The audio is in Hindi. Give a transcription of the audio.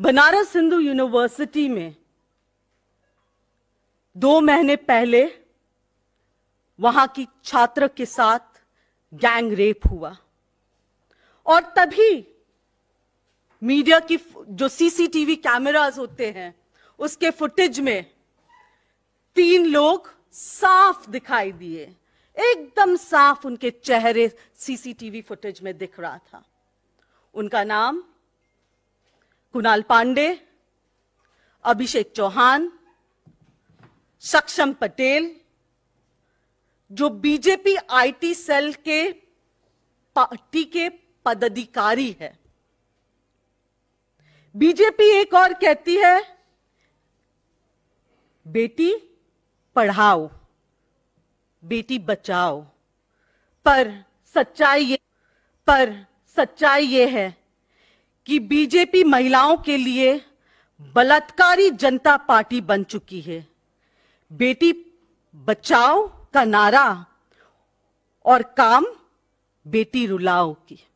बनारस हिंदू यूनिवर्सिटी में दो महीने पहले वहां की छात्र के साथ गैंग रेप हुआ और तभी मीडिया की जो सीसीटीवी कैमरास होते हैं उसके फुटेज में तीन लोग साफ दिखाई दिए एकदम साफ उनके चेहरे सीसीटीवी फुटेज में दिख रहा था उनका नाम कुणाल पांडे अभिषेक चौहान सक्षम पटेल जो बीजेपी आईटी सेल के पार्टी के पदाधिकारी है बीजेपी एक और कहती है बेटी पढ़ाओ बेटी बचाओ पर सच्चाई ये पर सच्चाई ये है कि बीजेपी महिलाओं के लिए बलात्कारी जनता पार्टी बन चुकी है बेटी बचाओ का नारा और काम बेटी रुलाओ की